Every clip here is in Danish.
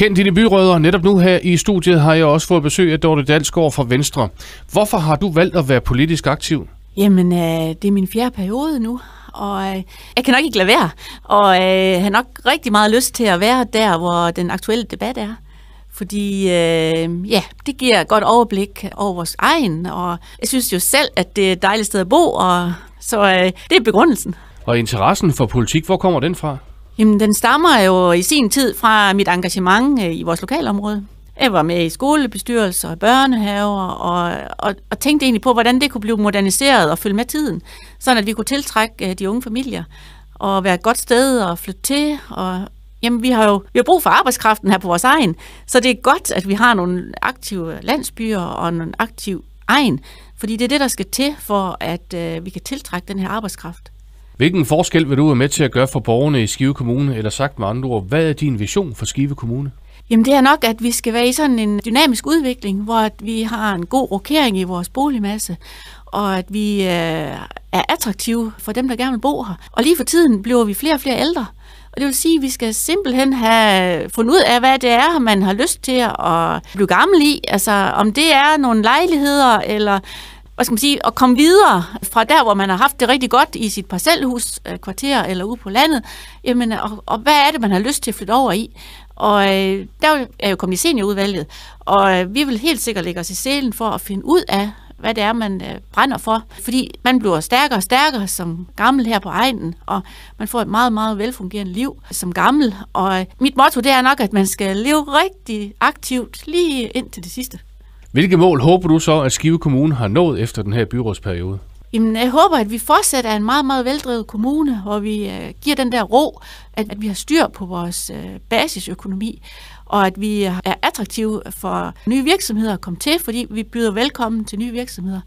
Kend dine byrødder. Netop nu her i studiet har jeg også fået besøg af Dorte Dalsgaard fra Venstre. Hvorfor har du valgt at være politisk aktiv? Jamen, øh, det er min fjerde periode nu, og øh, jeg kan nok ikke lade være, og øh, har nok rigtig meget lyst til at være der, hvor den aktuelle debat er. Fordi øh, ja, det giver et godt overblik over vores egen, og jeg synes jo selv, at det er et dejligt sted at bo, og så øh, det er begrundelsen. Og interessen for politik, hvor kommer den fra? Jamen, den stammer jo i sin tid fra mit engagement øh, i vores lokalområde. Jeg var med i skolebestyrelser og børnehaver, og, og, og tænkte egentlig på, hvordan det kunne blive moderniseret og følge med tiden, sådan at vi kunne tiltrække øh, de unge familier og være et godt sted at flytte til. Og, jamen, vi har jo vi har brug for arbejdskraften her på vores egen, så det er godt, at vi har nogle aktive landsbyer og nogle aktiv egen, fordi det er det, der skal til for, at øh, vi kan tiltrække den her arbejdskraft. Hvilken forskel vil du være med til at gøre for borgerne i Skive Kommune, eller sagt med andre ord, hvad er din vision for Skive Kommune? Jamen det er nok, at vi skal være i sådan en dynamisk udvikling, hvor at vi har en god rokering i vores boligmasse, og at vi øh, er attraktive for dem, der gerne vil bo her. Og lige for tiden bliver vi flere og flere ældre, og det vil sige, at vi skal simpelthen have fundet ud af, hvad det er, man har lyst til at blive gammel i. Altså om det er nogle lejligheder, eller hvad skal man sige, at komme videre fra der, hvor man har haft det rigtig godt i sit parcelhus, øh, kvarter eller ude på landet, jamen, og, og hvad er det, man har lyst til at flytte over i? Og øh, der er jo kommet i seniorudvalget, og øh, vi vil helt sikkert lægge os i selen for at finde ud af, hvad det er, man øh, brænder for. Fordi man bliver stærkere og stærkere som gammel her på egnen, og man får et meget, meget velfungerende liv som gammel. Og øh, mit motto det er nok, at man skal leve rigtig aktivt lige ind til det sidste. Hvilke mål håber du så, at Skive Kommune har nået efter den her byrådsperiode? Jamen, jeg håber, at vi fortsat er en meget, meget veldrevet kommune, hvor vi øh, giver den der ro, at, at vi har styr på vores øh, basisøkonomi, og at vi øh, er attraktive for nye virksomheder at komme til, fordi vi byder velkommen til nye virksomheder.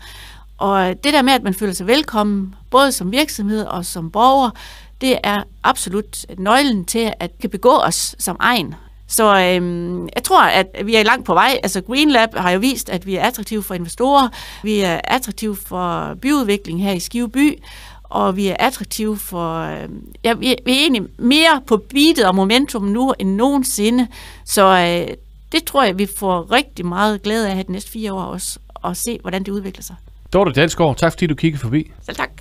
Og det der med, at man føler sig velkommen, både som virksomhed og som borger, det er absolut nøglen til, at vi kan begå os som egen så øhm, jeg tror, at vi er langt på vej. Altså Green Lab har jo vist, at vi er attraktive for investorer, vi er attraktive for byudvikling her i Skive by, og vi er attraktive for... Øhm, ja, vi, er, vi er egentlig mere på beatet og momentum nu end nogensinde, så øh, det tror jeg, vi får rigtig meget glæde af at de næste fire år også, og se, hvordan det udvikler sig. Dorte Dalsgaard, tak fordi du kiggede forbi. Selv tak.